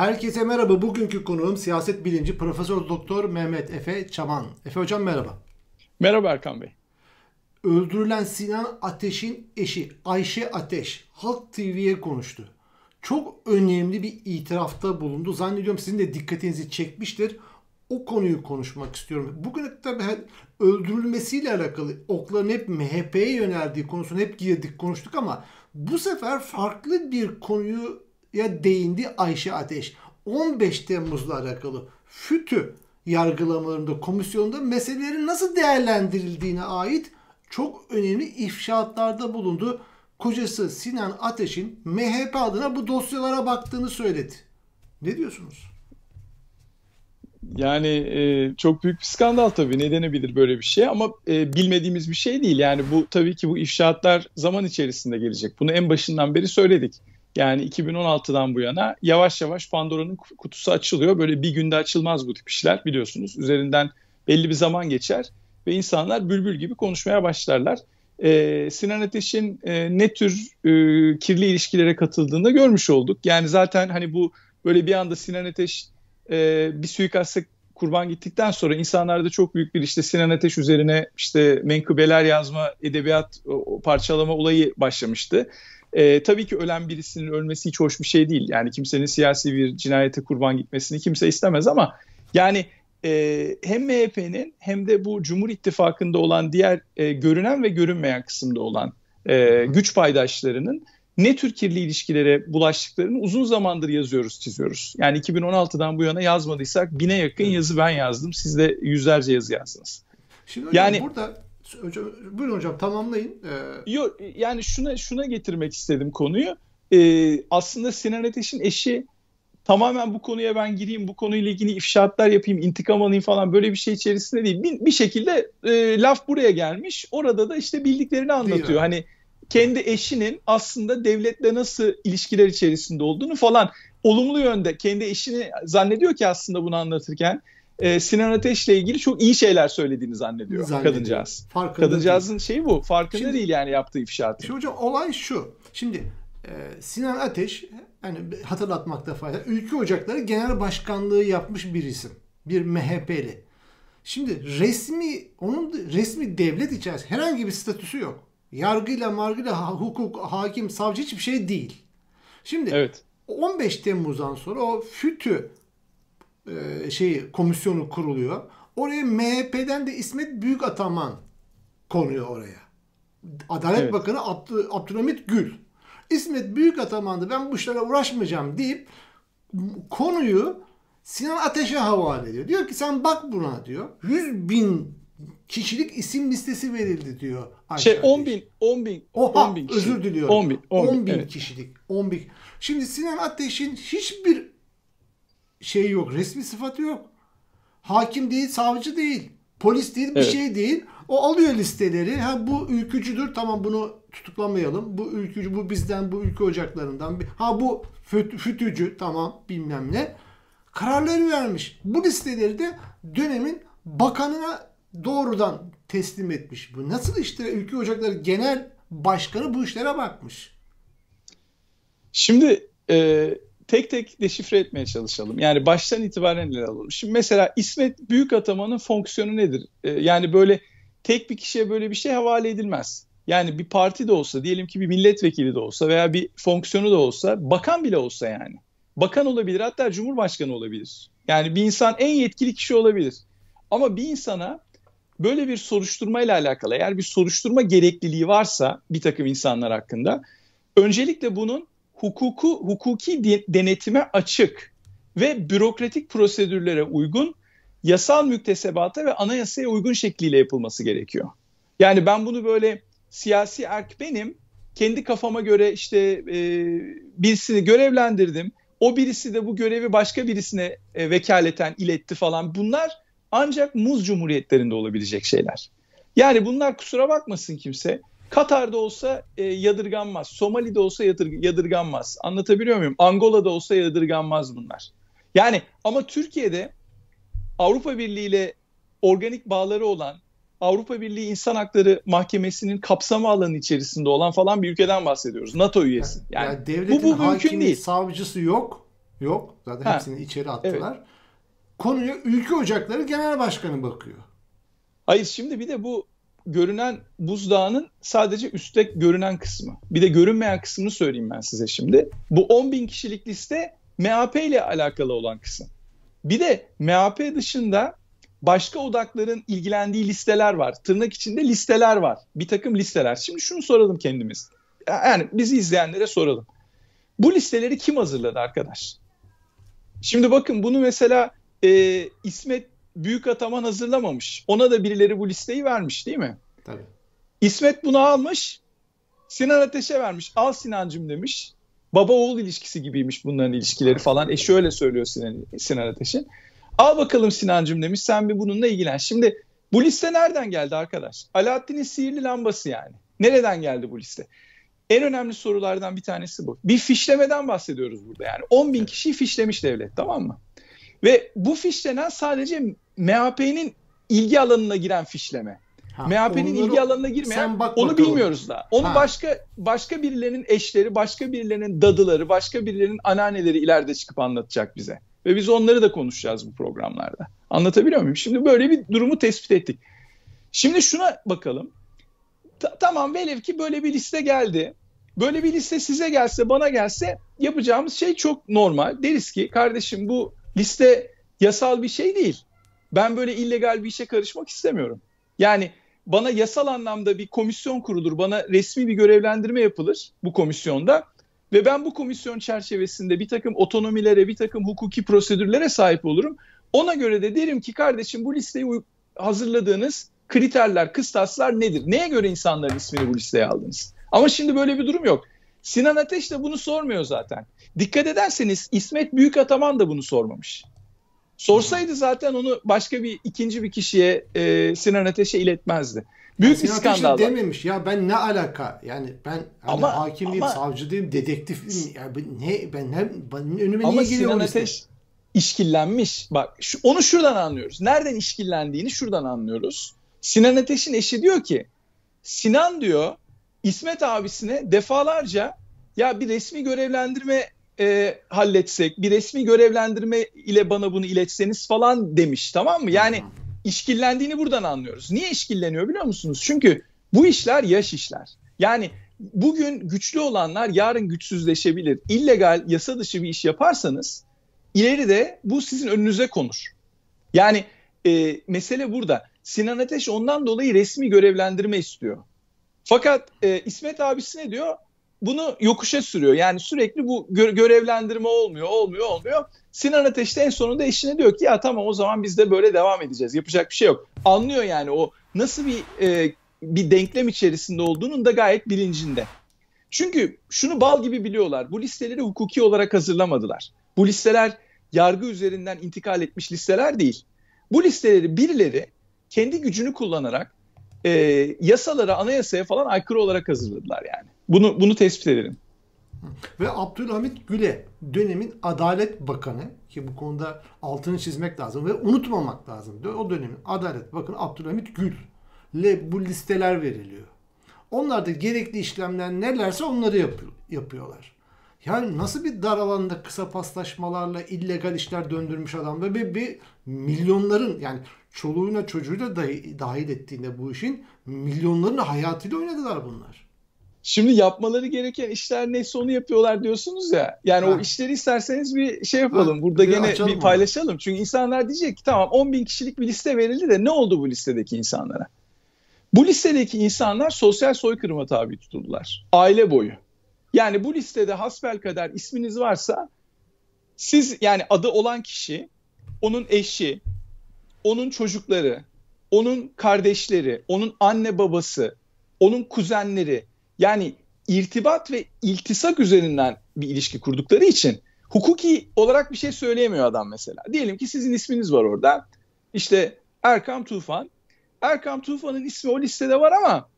Herkese merhaba. Bugünkü konuğum siyaset bilinci Profesör Doktor Mehmet Efe Çaman. Efe hocam merhaba. Merhaba Erkan Bey. Öldürülen Sinan Ateş'in eşi Ayşe Ateş Halk TV'ye konuştu. Çok önemli bir itirafta bulundu. Zannediyorum sizin de dikkatinizi çekmiştir. O konuyu konuşmak istiyorum. Bugün tabii öldürülmesiyle alakalı okların hep MHP'ye yöneldiği konusunu hep girdik konuştuk ama bu sefer farklı bir konuyu ya değindi Ayşe Ateş. 15 Temmuz'la alakalı fütü yargılamalarında komisyonda meselelerin nasıl değerlendirildiğine ait çok önemli ifşaatlarda bulundu. Kocası Sinan Ateş'in MHP adına bu dosyalara baktığını söyledi. Ne diyorsunuz? Yani e, çok büyük bir skandal tabii. Ne denebilir böyle bir şey ama e, bilmediğimiz bir şey değil. Yani bu tabii ki bu ifşaatlar zaman içerisinde gelecek. Bunu en başından beri söyledik. Yani 2016'dan bu yana yavaş yavaş Pandora'nın kutusu açılıyor. Böyle bir günde açılmaz bu tip işler biliyorsunuz. Üzerinden belli bir zaman geçer ve insanlar bülbül gibi konuşmaya başlarlar. Ee, Sinan Ateş'in e, ne tür e, kirli ilişkilere katıldığını görmüş olduk. Yani zaten hani bu böyle bir anda Sinan Ateş e, bir suikasta kurban gittikten sonra insanlarda çok büyük bir işte Sinan Ateş üzerine işte menkıbeler yazma, edebiyat parçalama olayı başlamıştı. E, tabii ki ölen birisinin ölmesi hiç hoş bir şey değil. Yani kimsenin siyasi bir cinayete kurban gitmesini kimse istemez ama yani e, hem MHP'nin hem de bu Cumhur İttifakı'nda olan diğer e, görünen ve görünmeyen kısımda olan e, güç paydaşlarının ne tür kirli ilişkilere bulaştıklarını uzun zamandır yazıyoruz, çiziyoruz. Yani 2016'dan bu yana yazmadıysak bine yakın yazı ben yazdım. Siz de yüzlerce yazı yazdınız. Şimdi yani burada Hocam, buyurun hocam tamamlayın. Ee... Yok yani şuna şuna getirmek istedim konuyu. Ee, aslında Sinan Ateş'in eşi tamamen bu konuya ben gireyim, bu konuyla ilgili ifşaatlar yapayım, intikam alayım falan böyle bir şey içerisinde değil. Bir, bir şekilde e, laf buraya gelmiş. Orada da işte bildiklerini anlatıyor. Değil hani kendi eşinin aslında devletle nasıl ilişkiler içerisinde olduğunu falan olumlu yönde kendi eşini zannediyor ki aslında bunu anlatırken e, Sinan Ateş'le ilgili çok iyi şeyler söylediğini zannediyor, zannediyor. kadıncağız. Farkında Kadıncağızın değil. şeyi bu. Farkında şimdi, değil yani yaptığı ifşaatı. Şimdi hocam olay şu. Şimdi e, Sinan Ateş yani hatırlatmakta fayda. Ülke Ocakları Genel Başkanlığı yapmış bir isim. Bir MHP'li. Şimdi resmi onun resmi devlet içerisinde herhangi bir statüsü yok. Yargıyla, margıyla, hukuk, hakim, savcı hiçbir şey değil. Şimdi evet. 15 Temmuz'dan sonra o fütü e, şey komisyonu kuruluyor. Oraya MHP'den de İsmet Büyük Ataman konuyor oraya. Adalet evet. Bakanı Abd- Abdülhamit Gül. İsmet Büyük Atamandı ben bu işlere uğraşmayacağım deyip konuyu Sinan Ateş'e havale ediyor. Diyor ki sen bak buna diyor. 100 bin kişilik isim listesi verildi diyor. Ayşe şey 10 bin, 10 bin, Oha, 10 bin kişi. özür diliyorum. 10 bin, 10 bin, 10 bin evet. kişilik. 10 bin. Şimdi Sinan Ateş'in hiçbir şey yok. Resmi sıfatı yok. Hakim değil, savcı değil. Polis değil, bir evet. şey değil. O alıyor listeleri. Ha bu ülkücüdür. Tamam bunu tutuklamayalım. Bu ülkücü, bu bizden, bu ülke ocaklarından. Ha bu fütücü. Tamam bilmem ne. Kararları vermiş. Bu listeleri de dönemin bakanına doğrudan teslim etmiş. Bu nasıl işte ülke ocakları genel başkanı bu işlere bakmış. Şimdi e, tek tek deşifre etmeye çalışalım. Yani baştan itibaren ele alalım. Şimdi mesela İsmet Büyük Ataman'ın fonksiyonu nedir? E, yani böyle tek bir kişiye böyle bir şey havale edilmez. Yani bir parti de olsa diyelim ki bir milletvekili de olsa veya bir fonksiyonu da olsa bakan bile olsa yani. Bakan olabilir hatta cumhurbaşkanı olabilir. Yani bir insan en yetkili kişi olabilir. Ama bir insana böyle bir soruşturma ile alakalı eğer bir soruşturma gerekliliği varsa bir takım insanlar hakkında öncelikle bunun hukuku hukuki denetime açık ve bürokratik prosedürlere uygun, yasal müktesebata ve anayasaya uygun şekliyle yapılması gerekiyor. Yani ben bunu böyle siyasi erk benim, kendi kafama göre işte e, birisini görevlendirdim. O birisi de bu görevi başka birisine e, vekaleten iletti falan. Bunlar ancak muz cumhuriyetlerinde olabilecek şeyler. Yani bunlar kusura bakmasın kimse Katar'da olsa e, yadırganmaz. Somali'de olsa yadır, yadırganmaz. Anlatabiliyor muyum? Angola'da olsa yadırganmaz bunlar. Yani ama Türkiye'de Avrupa Birliği ile organik bağları olan Avrupa Birliği İnsan Hakları Mahkemesi'nin kapsamı alanı içerisinde olan falan bir ülkeden bahsediyoruz. NATO üyesi. Yani, yani devletin bu, bu hakimi, mümkün değil. savcısı yok. Yok. Zaten ha. hepsini içeri attılar. Evet. Konuya Ülke Ocakları Genel Başkanı bakıyor. Hayır şimdi bir de bu görünen buzdağının sadece üstte görünen kısmı. Bir de görünmeyen kısmını söyleyeyim ben size şimdi. Bu 10 bin kişilik liste MHP ile alakalı olan kısım. Bir de MHP dışında başka odakların ilgilendiği listeler var. Tırnak içinde listeler var. Bir takım listeler. Şimdi şunu soralım kendimiz. Yani bizi izleyenlere soralım. Bu listeleri kim hazırladı arkadaş? Şimdi bakın bunu mesela e, İsmet büyük ataman hazırlamamış. Ona da birileri bu listeyi vermiş değil mi? Tabii. İsmet bunu almış. Sinan Ateş'e vermiş. Al Sinancım demiş. Baba oğul ilişkisi gibiymiş bunların ilişkileri falan. Eşi öyle söylüyor Sinan, Sinan Ateş'in. Al bakalım Sinancım demiş. Sen bir bununla ilgilen. Şimdi bu liste nereden geldi arkadaş? Alaaddin'in sihirli lambası yani. Nereden geldi bu liste? En önemli sorulardan bir tanesi bu. Bir fişlemeden bahsediyoruz burada yani. 10 bin kişiyi fişlemiş devlet tamam mı? Ve bu fişlenen sadece MHP'nin ilgi alanına giren fişleme. MHP'nin ilgi alanına girmeyen bak onu bilmiyoruz daha. Onu ha. başka başka birilerinin eşleri, başka birilerinin dadıları, başka birilerinin anneanneleri ileride çıkıp anlatacak bize. Ve biz onları da konuşacağız bu programlarda. Anlatabiliyor muyum? Şimdi böyle bir durumu tespit ettik. Şimdi şuna bakalım. Ta- tamam velev ki böyle bir liste geldi. Böyle bir liste size gelse, bana gelse yapacağımız şey çok normal. Deriz ki kardeşim bu Liste yasal bir şey değil. Ben böyle illegal bir işe karışmak istemiyorum. Yani bana yasal anlamda bir komisyon kurulur, bana resmi bir görevlendirme yapılır bu komisyonda ve ben bu komisyon çerçevesinde bir takım otonomilere, bir takım hukuki prosedürlere sahip olurum. Ona göre de derim ki kardeşim bu listeyi hazırladığınız kriterler, kıstaslar nedir? Neye göre insanların ismini bu listeye aldınız? Ama şimdi böyle bir durum yok. Sinan Ateş de bunu sormuyor zaten. Dikkat ederseniz İsmet Büyük Ataman da bunu sormamış. Sorsaydı zaten onu başka bir ikinci bir kişiye e, Sinan Ateş'e iletmezdi. Büyük Sinan bir skandal. Ateş'in dememiş ya ben ne alaka yani ben hani ama, hakim değilim, savcı değilim, dedektifim. Ya ben ne ben ne benim önüme ama niye geliyor Sinan Ateş işkillenmiş. Bak şu, onu şuradan anlıyoruz. Nereden işkillendiğini şuradan anlıyoruz. Sinan Ateş'in eşi diyor ki Sinan diyor İsmet abisine defalarca ya bir resmi görevlendirme e, halletsek, bir resmi görevlendirme ile bana bunu iletseniz falan demiş tamam mı? Yani işkillendiğini buradan anlıyoruz. Niye işkilleniyor biliyor musunuz? Çünkü bu işler yaş işler. Yani bugün güçlü olanlar yarın güçsüzleşebilir. İllegal, yasa dışı bir iş yaparsanız ileride bu sizin önünüze konur. Yani e, mesele burada. Sinan Ateş ondan dolayı resmi görevlendirme istiyor. Fakat e, İsmet abisi ne diyor? Bunu yokuşa sürüyor. Yani sürekli bu gö- görevlendirme olmuyor, olmuyor, olmuyor. Sinan Ateş de en sonunda eşine diyor ki ya tamam o zaman biz de böyle devam edeceğiz. Yapacak bir şey yok. Anlıyor yani o nasıl bir e, bir denklem içerisinde olduğunun da gayet bilincinde. Çünkü şunu bal gibi biliyorlar. Bu listeleri hukuki olarak hazırlamadılar. Bu listeler yargı üzerinden intikal etmiş listeler değil. Bu listeleri birileri kendi gücünü kullanarak e, yasalara, anayasaya falan aykırı olarak hazırladılar yani. Bunu bunu tespit edelim. Ve Abdülhamit Güle dönemin Adalet Bakanı ki bu konuda altını çizmek lazım ve unutmamak lazım. O dönemin Adalet Bakanı Abdülhamit Gül ile bu listeler veriliyor. Onlar da gerekli işlemler nelerse onları yapıyor, yapıyorlar. Yani nasıl bir dar alanda kısa paslaşmalarla illegal işler döndürmüş adam ve bir, bir milyonların yani çoluğuna çocuğu da dahil ettiğinde bu işin milyonların hayatıyla oynadılar bunlar. Şimdi yapmaları gereken işler neyse onu yapıyorlar diyorsunuz ya. Yani ha. o işleri isterseniz bir şey yapalım. Ha, Burada bir gene bir paylaşalım. Onu. Çünkü insanlar diyecek ki tamam 10 bin kişilik bir liste verildi de ne oldu bu listedeki insanlara? Bu listedeki insanlar sosyal soykırıma tabi tutuldular. Aile boyu. Yani bu listede hasbel kadar isminiz varsa siz yani adı olan kişi, onun eşi, onun çocukları, onun kardeşleri, onun anne babası, onun kuzenleri yani irtibat ve iltisak üzerinden bir ilişki kurdukları için hukuki olarak bir şey söyleyemiyor adam mesela. Diyelim ki sizin isminiz var orada. İşte Erkam Tufan. Erkam Tufan'ın ismi o listede var ama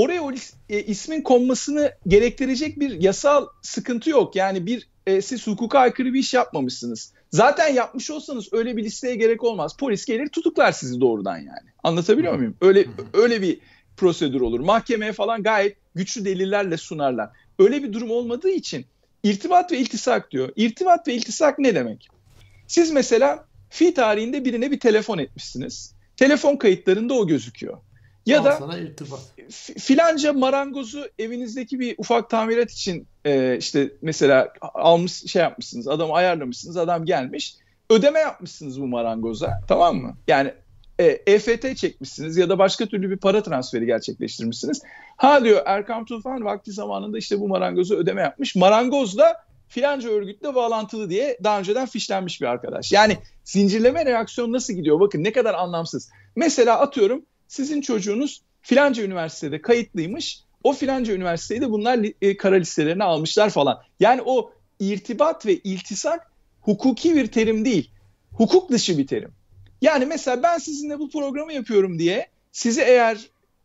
oraya o e, ismin konmasını gerektirecek bir yasal sıkıntı yok. Yani bir e, siz hukuka aykırı bir iş yapmamışsınız. Zaten yapmış olsanız öyle bir listeye gerek olmaz. Polis gelir tutuklar sizi doğrudan yani. Anlatabiliyor muyum? Öyle öyle bir prosedür olur. Mahkemeye falan gayet güçlü delillerle sunarlar. Öyle bir durum olmadığı için irtibat ve iltisak diyor. İrtibat ve iltisak ne demek? Siz mesela fi tarihinde birine bir telefon etmişsiniz. Telefon kayıtlarında o gözüküyor. Ya Al da sana irtibat. filanca marangozu evinizdeki bir ufak tamirat için e, işte mesela almış şey yapmışsınız adamı ayarlamışsınız adam gelmiş ödeme yapmışsınız bu marangoza tamam mı? Yani e, EFT çekmişsiniz ya da başka türlü bir para transferi gerçekleştirmişsiniz. Ha diyor Erkam Tufan vakti zamanında işte bu marangozu ödeme yapmış. Marangoz da filanca örgütle bağlantılı diye daha önceden fişlenmiş bir arkadaş. Yani zincirleme reaksiyon nasıl gidiyor? Bakın ne kadar anlamsız. Mesela atıyorum sizin çocuğunuz filanca üniversitede kayıtlıymış. O filanca üniversiteyi de bunlar e, kara listelerine almışlar falan. Yani o irtibat ve iltisak hukuki bir terim değil. Hukuk dışı bir terim. Yani mesela ben sizinle bu programı yapıyorum diye sizi eğer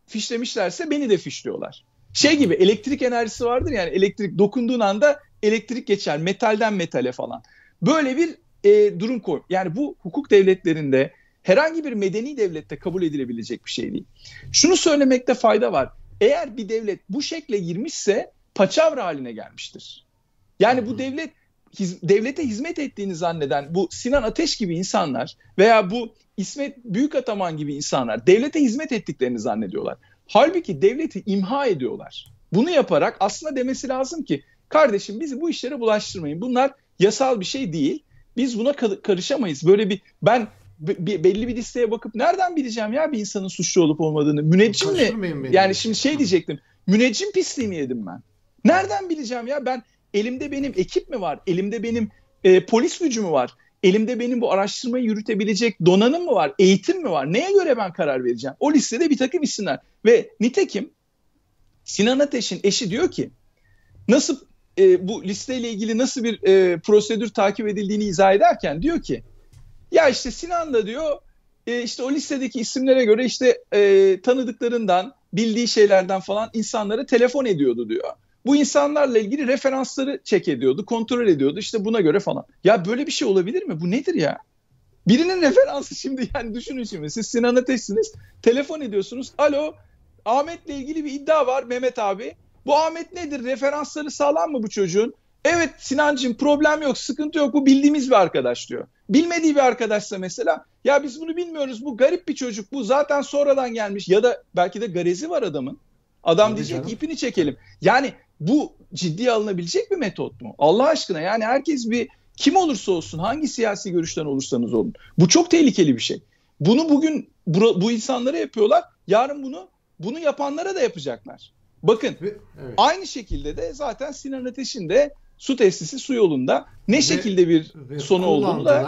fişlemişlerse beni de fişliyorlar. Şey gibi elektrik enerjisi vardır yani elektrik dokunduğun anda elektrik geçer metalden metale falan. Böyle bir e, durum koy. Yani bu hukuk devletlerinde herhangi bir medeni devlette kabul edilebilecek bir şey değil. Şunu söylemekte fayda var. Eğer bir devlet bu şekle girmişse paçavra haline gelmiştir. Yani bu hmm. devlet hiz, devlete hizmet ettiğini zanneden bu Sinan Ateş gibi insanlar veya bu İsmet Büyükataman gibi insanlar devlete hizmet ettiklerini zannediyorlar. Halbuki devleti imha ediyorlar. Bunu yaparak aslında demesi lazım ki kardeşim bizi bu işlere bulaştırmayın. Bunlar yasal bir şey değil. Biz buna karışamayız. Böyle bir ben belli bir listeye bakıp nereden bileceğim ya bir insanın suçlu olup olmadığını? Müneccim mi? Yani şimdi şey diyecektim. Müneccim pisliği mi yedim ben? Nereden bileceğim ya ben elimde benim ekip mi var? Elimde benim e, polis gücü mü var? Elimde benim bu araştırmayı yürütebilecek donanım mı var? Eğitim mi var? Neye göre ben karar vereceğim? O listede bir takım isimler. Ve nitekim Sinan Ateş'in eşi diyor ki nasıl e, bu listeyle ilgili nasıl bir e, prosedür takip edildiğini izah ederken diyor ki ya işte Sinan da diyor e, işte o listedeki isimlere göre işte e, tanıdıklarından, bildiği şeylerden falan insanlara telefon ediyordu diyor. Bu insanlarla ilgili referansları çek ediyordu, kontrol ediyordu işte buna göre falan. Ya böyle bir şey olabilir mi? Bu nedir ya? Birinin referansı şimdi yani düşünün şimdi siz Sinan Ateş'siniz. Telefon ediyorsunuz. Alo Ahmet'le ilgili bir iddia var Mehmet abi. Bu Ahmet nedir? Referansları sağlam mı bu çocuğun? Evet Sinancığım problem yok, sıkıntı yok. Bu bildiğimiz bir arkadaş diyor. Bilmediği bir arkadaşsa mesela ya biz bunu bilmiyoruz. Bu garip bir çocuk. Bu zaten sonradan gelmiş ya da belki de garezi var adamın. Adam Hadi diyecek canım. ipini çekelim. Yani bu ciddiye alınabilecek bir metot mu? Allah aşkına yani herkes bir kim olursa olsun hangi siyasi görüşten olursanız olun. Bu çok tehlikeli bir şey. Bunu bugün bu, bu insanlara yapıyorlar. Yarın bunu bunu yapanlara da yapacaklar. Bakın evet. aynı şekilde de zaten Sinan Ateş'in de su tesisi su yolunda ne ve, şekilde bir ve sonu olduğunu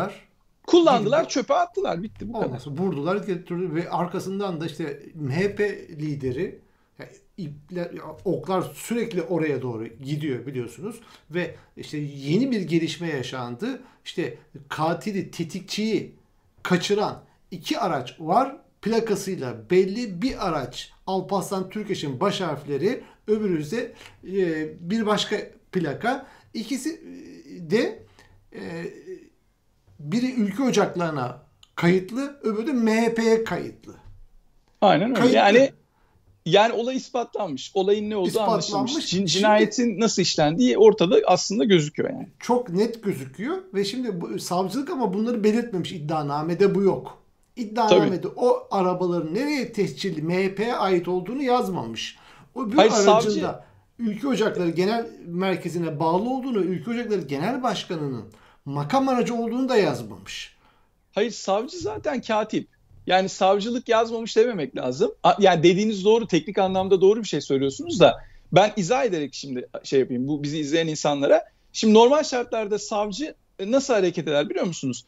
kullandılar, bitti. çöpe attılar. Bitti bu Olmaz. kadar. Vurdular, getirdiler ve arkasından da işte MHP lideri ipler, oklar sürekli oraya doğru gidiyor biliyorsunuz ve işte yeni bir gelişme yaşandı. İşte katili, tetikçiyi kaçıran iki araç var. Plakasıyla belli bir araç Alparslan Türkeş'in baş harfleri öbürü ise e, bir başka plaka. İkisi e, de e, biri ülke ocaklarına kayıtlı, öbürü de MHP'ye kayıtlı. Aynen öyle. Kayıtlı. Yani yani olay ispatlanmış. Olayın ne olduğu anlaşılmış. Cin, cinayetin şimdi, nasıl işlendiği ortada aslında gözüküyor yani. Çok net gözüküyor ve şimdi bu, savcılık ama bunları belirtmemiş iddianamede bu yok. İddianamede Tabii. o arabaların nereye tescilli MHP'ye ait olduğunu yazmamış. O bir Hayır, aracında Ülke Ocakları Genel Merkezi'ne bağlı olduğunu, Ülke Ocakları Genel Başkanı'nın makam aracı olduğunu da yazmamış. Hayır savcı zaten katip. Yani savcılık yazmamış dememek lazım. Yani dediğiniz doğru, teknik anlamda doğru bir şey söylüyorsunuz da ben izah ederek şimdi şey yapayım bu bizi izleyen insanlara. Şimdi normal şartlarda savcı e, nasıl hareket eder biliyor musunuz?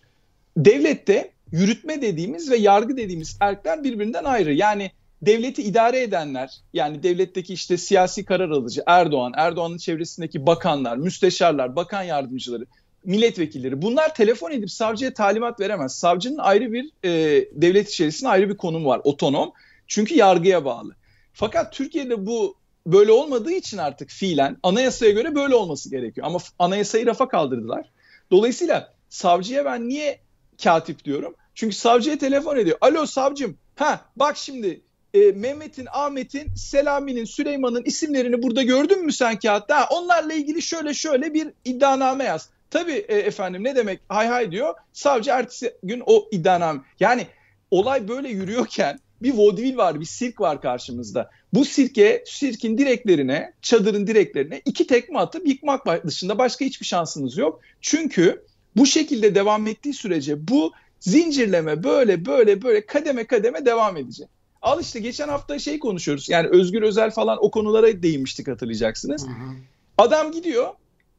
Devlette yürütme dediğimiz ve yargı dediğimiz erkler birbirinden ayrı. Yani devleti idare edenler yani devletteki işte siyasi karar alıcı Erdoğan, Erdoğan'ın çevresindeki bakanlar, müsteşarlar, bakan yardımcıları, milletvekilleri bunlar telefon edip savcıya talimat veremez. Savcının ayrı bir e, devlet içerisinde ayrı bir konumu var otonom çünkü yargıya bağlı. Fakat Türkiye'de bu böyle olmadığı için artık fiilen anayasaya göre böyle olması gerekiyor. Ama anayasayı rafa kaldırdılar. Dolayısıyla savcıya ben niye katip diyorum? Çünkü savcıya telefon ediyor. Alo savcım, ha bak şimdi e, Mehmet'in, Ahmet'in, Selami'nin, Süleyman'ın isimlerini burada gördün mü sen kağıtta? Ha, onlarla ilgili şöyle şöyle bir iddianame yaz. Tabii e, efendim ne demek hay hay diyor. Savcı ertesi gün o iddianame. Yani olay böyle yürüyorken bir vodvil var, bir sirk var karşımızda. Bu sirke, sirkin direklerine, çadırın direklerine iki tekme atıp yıkmak dışında başka hiçbir şansınız yok. Çünkü bu şekilde devam ettiği sürece bu zincirleme böyle böyle böyle kademe kademe devam edecek. Al işte geçen hafta şey konuşuyoruz. Yani Özgür Özel falan o konulara değinmiştik hatırlayacaksınız. Hı hı. Adam gidiyor.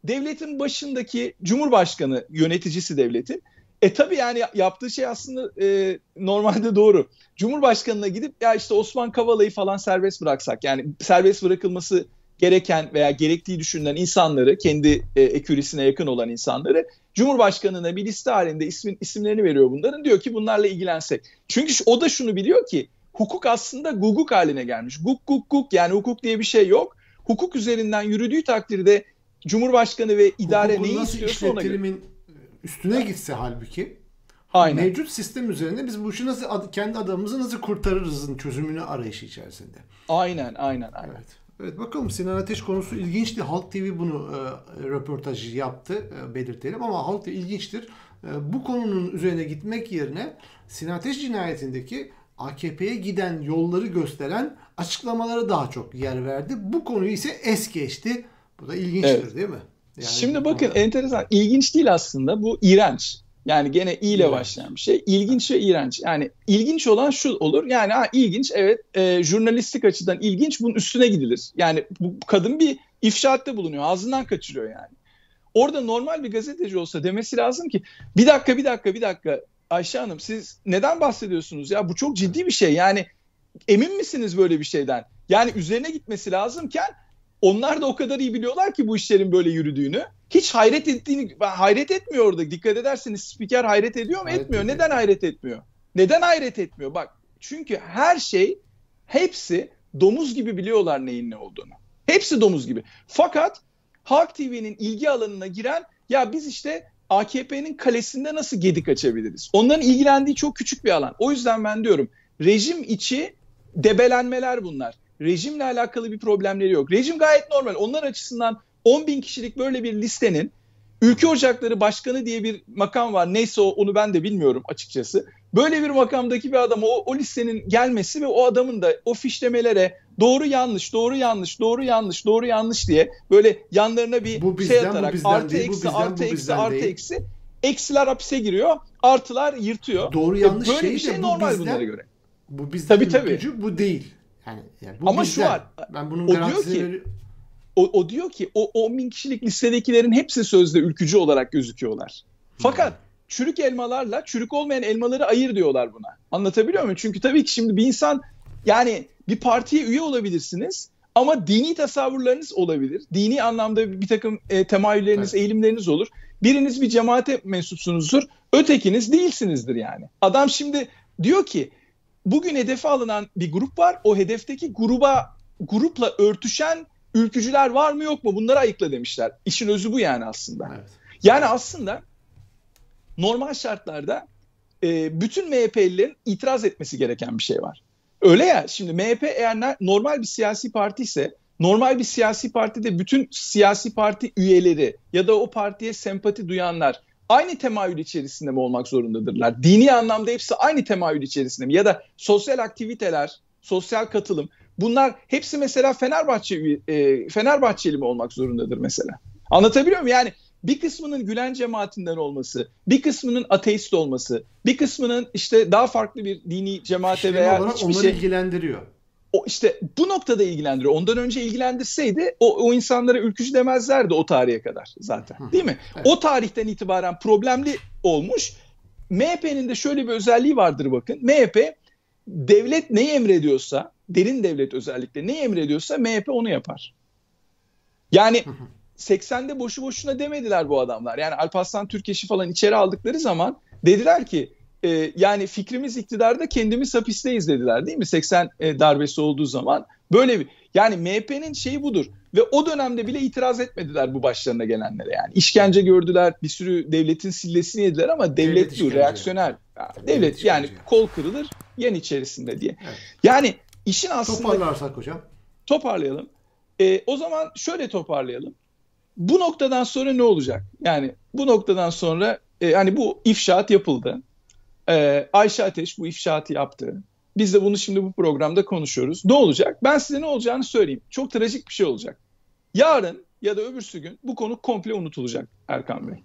Devletin başındaki Cumhurbaşkanı yöneticisi devletin. E tabi yani yaptığı şey aslında e, normalde doğru. Cumhurbaşkanına gidip ya işte Osman Kavala'yı falan serbest bıraksak yani serbest bırakılması gereken veya gerektiği düşünülen insanları kendi e, ekürisine yakın olan insanları Cumhurbaşkanına bir liste halinde isim isimlerini veriyor bunların diyor ki bunlarla ilgilensek. Çünkü o da şunu biliyor ki hukuk aslında guguk haline gelmiş. Guk guk guk yani hukuk diye bir şey yok. Hukuk üzerinden yürüdüğü takdirde Cumhurbaşkanı ve idare Hukukun neyi istiyorsa ona göre. üstüne gitse halbuki Aynen. mevcut sistem üzerinde biz bu işi nasıl kendi adamımızı nasıl kurtarırızın çözümünü arayışı içerisinde. Aynen aynen aynen. Evet. Evet bakalım Sinan Ateş konusu ilginçti. Halk TV bunu e, röportajı yaptı e, belirtelim ama Halk TV ilginçtir. E, bu konunun üzerine gitmek yerine Sinan Ateş cinayetindeki AKP'ye giden yolları gösteren açıklamalara daha çok yer verdi. Bu konuyu ise es geçti. Bu da ilginçtir evet. değil mi? Yani Şimdi bakın konuda... enteresan. İlginç değil aslında. Bu iğrenç. Yani gene i ile başlayan bir şey. İlginç ve iğrenç. Yani ilginç olan şu olur. Yani ha, ilginç evet e, jurnalistik açıdan ilginç bunun üstüne gidilir. Yani bu kadın bir ifşaatte bulunuyor. Ağzından kaçırıyor yani. Orada normal bir gazeteci olsa demesi lazım ki bir dakika bir dakika bir dakika Ayşe Hanım siz neden bahsediyorsunuz ya? Bu çok ciddi bir şey. Yani emin misiniz böyle bir şeyden? Yani üzerine gitmesi lazımken onlar da o kadar iyi biliyorlar ki bu işlerin böyle yürüdüğünü. Hiç hayret ettiğini hayret etmiyor orada. Dikkat ederseniz spiker hayret ediyor mu? Hayret etmiyor. Ediyor. Neden hayret etmiyor? Neden hayret etmiyor? Bak çünkü her şey hepsi domuz gibi biliyorlar neyin ne olduğunu. Hepsi domuz gibi. Fakat Halk TV'nin ilgi alanına giren ya biz işte AKP'nin kalesinde nasıl gedik açabiliriz? Onların ilgilendiği çok küçük bir alan. O yüzden ben diyorum rejim içi debelenmeler bunlar. Rejimle alakalı bir problemleri yok. Rejim gayet normal. Onlar açısından 10 bin kişilik böyle bir listenin Ülke Ocakları Başkanı diye bir makam var. Neyse onu ben de bilmiyorum açıkçası. Böyle bir makamdaki bir adam o, o listenin gelmesi ve o adamın da o fişlemelere, doğru yanlış, doğru yanlış, doğru yanlış, doğru yanlış diye böyle yanlarına bir bu şey bizden, şey atarak bu bizden artı değil, eksi, bu bizden, artı bu eksi, bizden artı değil. eksi. Eksiler hapse giriyor, artılar yırtıyor. Doğru e, yanlış e böyle şey, bir şey de, normal bizden, bunlara göre. Bu bizden tabii, tabii. Gücü, bu değil. Yani, yani bu Ama bizden. şu var. Ben bunun o diyor ki öyle... o, o diyor ki o 10 bin kişilik listedekilerin hepsi sözde ülkücü olarak gözüküyorlar. Hmm. Fakat hmm çürük elmalarla çürük olmayan elmaları ayır diyorlar buna. Anlatabiliyor muyum? Çünkü tabii ki şimdi bir insan yani bir partiye üye olabilirsiniz ama dini tasavvurlarınız olabilir. Dini anlamda bir takım e, temayülleriniz, evet. eğilimleriniz olur. Biriniz bir cemaate mensupsunuzdur, ötekiniz değilsinizdir yani. Adam şimdi diyor ki bugün hedefe alınan bir grup var. O hedefteki gruba grupla örtüşen ülkücüler var mı yok mu bunları ayıkla demişler. İşin özü bu yani aslında. Evet. Yani aslında normal şartlarda e, bütün MHP'lilerin itiraz etmesi gereken bir şey var. Öyle ya şimdi MHP eğer normal bir siyasi parti ise normal bir siyasi partide bütün siyasi parti üyeleri ya da o partiye sempati duyanlar aynı temayül içerisinde mi olmak zorundadırlar? Dini anlamda hepsi aynı temayül içerisinde mi? Ya da sosyal aktiviteler, sosyal katılım bunlar hepsi mesela Fenerbahçe e, Fenerbahçeli mi olmak zorundadır mesela? Anlatabiliyor muyum? Yani bir kısmının Gülen cemaatinden olması, bir kısmının ateist olması, bir kısmının işte daha farklı bir dini cemaate Şimdi veya hiçbir onları şey... ilgilendiriyor. O işte bu noktada ilgilendiriyor. Ondan önce ilgilendirseydi o, o insanlara ülkücü demezlerdi o tarihe kadar zaten. Değil mi? Evet. O tarihten itibaren problemli olmuş. MHP'nin de şöyle bir özelliği vardır bakın. MHP devlet ne emrediyorsa, derin devlet özellikle ne emrediyorsa MHP onu yapar. Yani 80'de boşu boşuna demediler bu adamlar. Yani Alparslan Türkeş'i falan içeri aldıkları zaman dediler ki e, yani fikrimiz iktidarda kendimiz hapisteyiz dediler değil mi? 80 e, darbesi olduğu zaman böyle bir yani MHP'nin şeyi budur ve o dönemde bile itiraz etmediler bu başlarına gelenlere yani. işkence gördüler, bir sürü devletin sillesini yediler ama devlet, devlet reaksiyonel. Yani. Devlet, devlet yani kol kırılır yen içerisinde diye. Evet. Yani işin aslında... Toparlarsak hocam. Toparlayalım. E, o zaman şöyle toparlayalım bu noktadan sonra ne olacak? Yani bu noktadan sonra e, hani bu ifşaat yapıldı. E, Ayşe Ateş bu ifşaatı yaptı. Biz de bunu şimdi bu programda konuşuyoruz. Ne olacak? Ben size ne olacağını söyleyeyim. Çok trajik bir şey olacak. Yarın ya da öbürsü gün bu konu komple unutulacak Erkan Bey.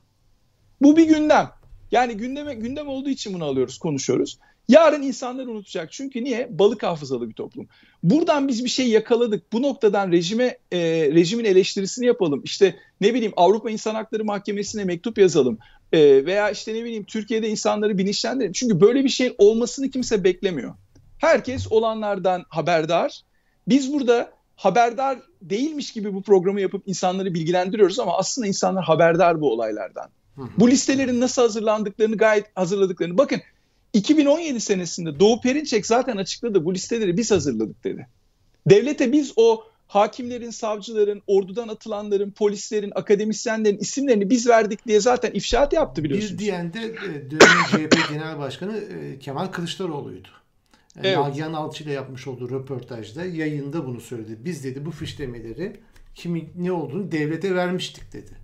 Bu bir gündem. Yani gündeme, gündem olduğu için bunu alıyoruz, konuşuyoruz. Yarın insanlar unutacak. Çünkü niye? Balık hafızalı bir toplum. Buradan biz bir şey yakaladık. Bu noktadan rejime e, rejimin eleştirisini yapalım. İşte ne bileyim Avrupa İnsan Hakları Mahkemesi'ne mektup yazalım. E, veya işte ne bileyim Türkiye'de insanları bilinçlendirelim. Çünkü böyle bir şey olmasını kimse beklemiyor. Herkes olanlardan haberdar. Biz burada haberdar değilmiş gibi bu programı yapıp insanları bilgilendiriyoruz ama aslında insanlar haberdar bu olaylardan. Bu listelerin nasıl hazırlandıklarını gayet hazırladıklarını. Bakın 2017 senesinde Doğu Perinçek zaten açıkladı bu listeleri biz hazırladık dedi. Devlete biz o hakimlerin, savcıların, ordudan atılanların, polislerin, akademisyenlerin isimlerini biz verdik diye zaten ifşaat yaptı biliyorsunuz. Bir diyen de e, dönemin CHP Genel Başkanı e, Kemal Kılıçdaroğlu'ydu. E, evet. Nagihan Alçı ile yapmış olduğu röportajda yayında bunu söyledi. Biz dedi bu fişlemeleri kimin ne olduğunu devlete vermiştik dedi.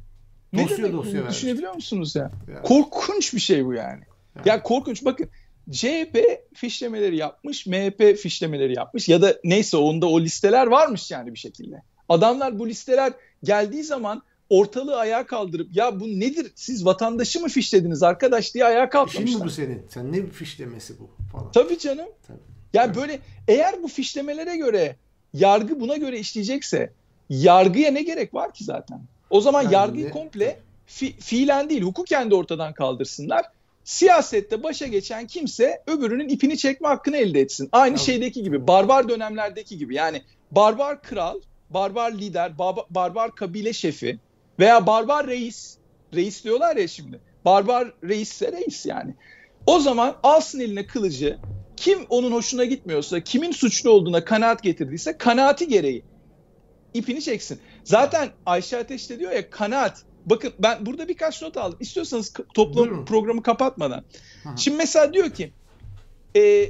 Ne dosya demek dosya Düşünebiliyor musunuz ya? ya? Korkunç bir şey bu yani. Ya, ya korkunç bakın CHP fişlemeleri yapmış, MHP fişlemeleri yapmış ya da neyse onda o listeler varmış yani bir şekilde. Adamlar bu listeler geldiği zaman ortalığı ayağa kaldırıp ya bu nedir siz vatandaşı mı fişlediniz arkadaş diye ayağa kalkmışlar. Şimdi şey bu senin. Sen ne bir fişlemesi bu falan. Tabii canım. Tabii. Ya yani evet. böyle eğer bu fişlemelere göre yargı buna göre işleyecekse yargıya ne gerek var ki zaten? O zaman yani... yargıyı komple fi, fiilen değil hukuken de ortadan kaldırsınlar. Siyasette başa geçen kimse öbürünün ipini çekme hakkını elde etsin. Aynı evet. şeydeki gibi barbar dönemlerdeki gibi yani barbar kral, barbar lider, barbar, barbar kabile şefi veya barbar reis. Reis diyorlar ya şimdi. Barbar reisse reis yani. O zaman alsın eline kılıcı. Kim onun hoşuna gitmiyorsa, kimin suçlu olduğuna kanaat getirdiyse kanaati gereği ipini çeksin. Zaten Ayşe Ateş de diyor ya kanaat. Bakın ben burada birkaç not aldım. İstiyorsanız toplam Buyurun. programı kapatmadan. Aha. Şimdi mesela diyor ki e,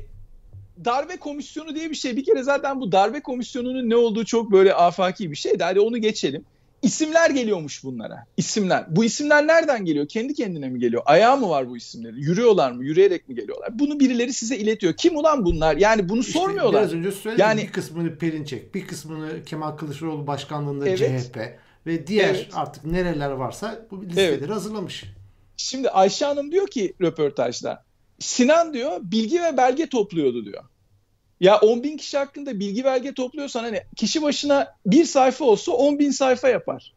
darbe komisyonu diye bir şey. Bir kere zaten bu darbe komisyonunun ne olduğu çok böyle afaki bir şey. Hadi onu geçelim. İsimler geliyormuş bunlara. İsimler. Bu isimler nereden geliyor? Kendi kendine mi geliyor? Ayağı mı var bu isimlerin? Yürüyorlar mı? Yürüyerek mi geliyorlar? Bunu birileri size iletiyor. Kim ulan bunlar? Yani bunu işte sormuyorlar. Biraz önce söyledim. Yani, bir kısmını Perinçek, bir kısmını Kemal Kılıçdaroğlu başkanlığında evet, CHP ve diğer evet. artık nereler varsa bu listeleri evet. hazırlamış. Şimdi Ayşe Hanım diyor ki röportajda Sinan diyor bilgi ve belge topluyordu diyor. Ya 10 bin kişi hakkında bilgi belge topluyorsan hani kişi başına bir sayfa olsa 10 bin sayfa yapar.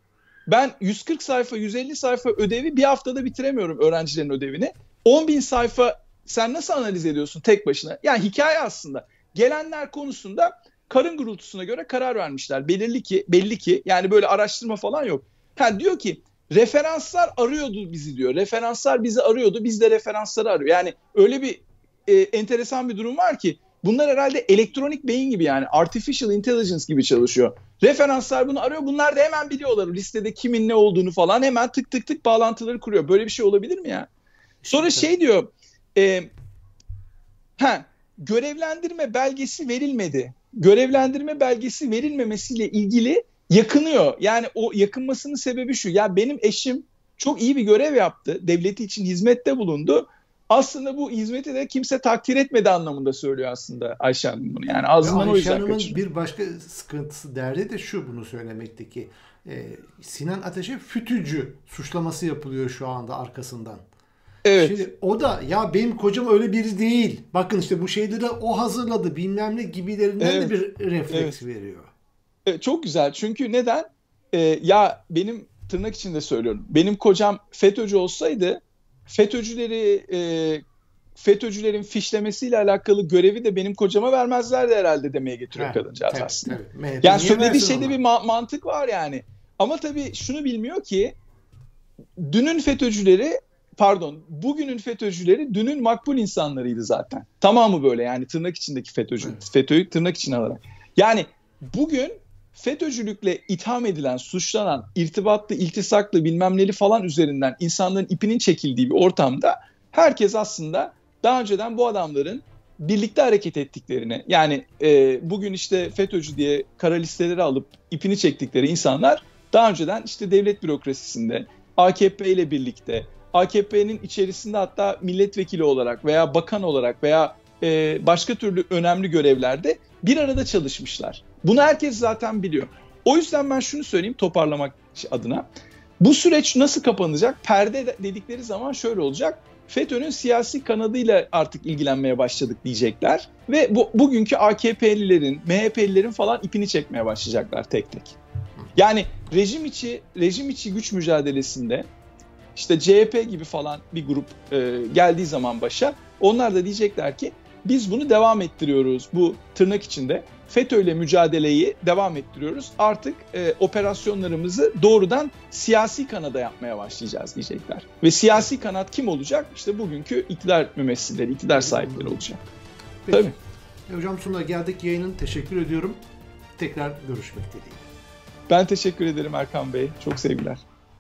Ben 140 sayfa, 150 sayfa ödevi bir haftada bitiremiyorum öğrencilerin ödevini. 10 bin sayfa sen nasıl analiz ediyorsun tek başına? Yani hikaye aslında. Gelenler konusunda karın gürültüsüne göre karar vermişler. Belirli ki, belli ki yani böyle araştırma falan yok. Ha diyor ki referanslar arıyordu bizi diyor. Referanslar bizi arıyordu, biz de referansları arıyor. Yani öyle bir e, enteresan bir durum var ki bunlar herhalde elektronik beyin gibi yani artificial intelligence gibi çalışıyor. Referanslar bunu arıyor. Bunlar da hemen biliyorlar listede kimin ne olduğunu falan hemen tık tık tık bağlantıları kuruyor. Böyle bir şey olabilir mi ya? Sonra şey diyor. E, ha, görevlendirme belgesi verilmedi. Görevlendirme belgesi verilmemesiyle ilgili yakınıyor. Yani o yakınmasının sebebi şu. Ya benim eşim çok iyi bir görev yaptı. Devleti için hizmette bulundu aslında bu hizmeti de kimse takdir etmedi anlamında söylüyor aslında Ayşe Hanım bunu. Yani ağzından ya o yüzden Hanım'ın bir başka sıkıntısı derdi de şu bunu söylemekteki. E, Sinan Ateş'e fütücü suçlaması yapılıyor şu anda arkasından. Evet. Şimdi o da ya benim kocam öyle biri değil. Bakın işte bu şeyleri o hazırladı bilmem ne gibilerinden evet. de bir refleks evet. veriyor. Evet, çok güzel çünkü neden? Ee, ya benim tırnak içinde söylüyorum. Benim kocam FETÖ'cü olsaydı FETÖ'cüleri e, FETÖ'cülerin fişlemesiyle alakalı görevi de benim kocama vermezlerdi herhalde demeye getiriyor evet, kadıncağız tabii, aslında. Tabii. Mehmet, yani söylediği şeyde ona? bir ma- mantık var yani. Ama tabii şunu bilmiyor ki dünün FETÖ'cüleri pardon bugünün FETÖ'cüleri dünün makbul insanlarıydı zaten. Tamamı böyle yani tırnak içindeki FETÖ'cü. Evet. FETÖ'yü tırnak için alarak. Yani bugün FETÖ'cülükle itham edilen, suçlanan, irtibatlı, iltisaklı bilmem neli falan üzerinden insanların ipinin çekildiği bir ortamda herkes aslında daha önceden bu adamların birlikte hareket ettiklerini yani e, bugün işte FETÖ'cü diye kara listeleri alıp ipini çektikleri insanlar daha önceden işte devlet bürokrasisinde AKP ile birlikte AKP'nin içerisinde hatta milletvekili olarak veya bakan olarak veya e, başka türlü önemli görevlerde bir arada çalışmışlar. Bunu herkes zaten biliyor. O yüzden ben şunu söyleyeyim toparlamak adına. Bu süreç nasıl kapanacak? Perde dedikleri zaman şöyle olacak. FETÖ'nün siyasi kanadıyla artık ilgilenmeye başladık diyecekler ve bu bugünkü AKP'lilerin, MHP'lilerin falan ipini çekmeye başlayacaklar tek tek. Yani rejim içi rejim içi güç mücadelesinde işte CHP gibi falan bir grup e, geldiği zaman başa onlar da diyecekler ki biz bunu devam ettiriyoruz bu tırnak içinde. FETÖ ile mücadeleyi devam ettiriyoruz. Artık e, operasyonlarımızı doğrudan siyasi kanada yapmaya başlayacağız diyecekler. Ve siyasi kanat kim olacak? İşte bugünkü iktidar mümessilleri, iktidar sahipleri olacak. Peki. Tabii. E, hocam sonuna geldik yayının. Teşekkür ediyorum. Tekrar görüşmek dileğiyle. Ben teşekkür ederim Erkan Bey. Çok sevgiler.